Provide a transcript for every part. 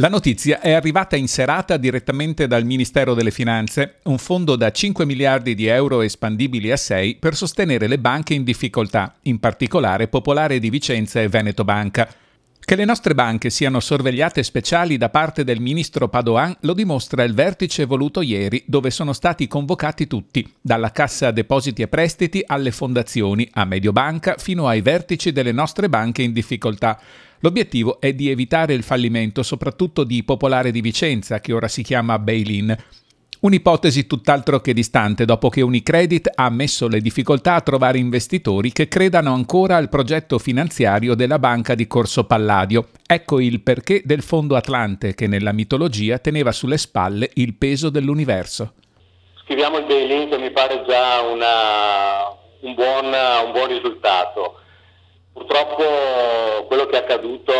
La notizia è arrivata in serata direttamente dal Ministero delle Finanze, un fondo da 5 miliardi di euro espandibili a 6 per sostenere le banche in difficoltà, in particolare Popolare di Vicenza e Veneto Banca. Che le nostre banche siano sorvegliate speciali da parte del ministro Padoan lo dimostra il vertice voluto ieri, dove sono stati convocati tutti, dalla Cassa Depositi e Prestiti alle fondazioni, a Mediobanca, fino ai vertici delle nostre banche in difficoltà. L'obiettivo è di evitare il fallimento soprattutto di Popolare di Vicenza, che ora si chiama Bail-in. Un'ipotesi tutt'altro che distante dopo che Unicredit ha messo le difficoltà a trovare investitori che credano ancora al progetto finanziario della banca di Corso Palladio. Ecco il perché del fondo Atlante che nella mitologia teneva sulle spalle il peso dell'universo. Scriviamo il bail-in che mi pare già una, un, buon, un, buon, risultato. Purtroppo quello che è accaduto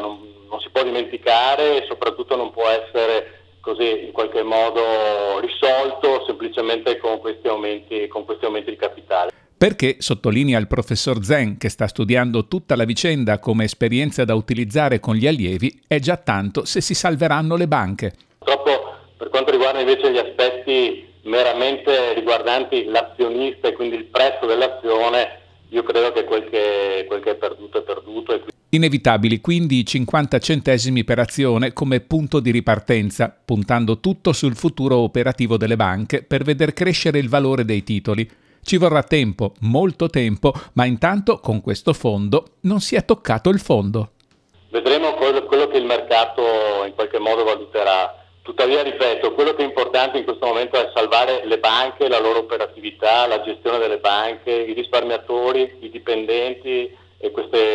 non, non si può dimenticare e soprattutto non può essere così in qualche modo risolto semplicemente con questi aumenti, con questi aumenti di capitale. Perché, sottolinea il professor Zen, che sta studiando tutta la vicenda come esperienza da utilizzare con gli allievi, è già tanto se si salveranno le banche. Purtroppo per quanto riguarda invece gli aspetti meramente riguardanti l'azionista e quindi il prezzo dell'azione, io credo che quel che, quel che è per inevitabili quindi i 50 centesimi per azione come punto di ripartenza, puntando tutto sul futuro operativo delle banche per veder crescere il valore dei titoli. Ci vorrà tempo, molto tempo, ma intanto con questo fondo non si è toccato il fondo. Vedremo quello che il mercato in qualche modo valuterà. Tuttavia, ripeto, quello che è importante in questo momento è salvare le banche, la loro operatività, la gestione delle banche, i risparmiatori, i dipendenti e queste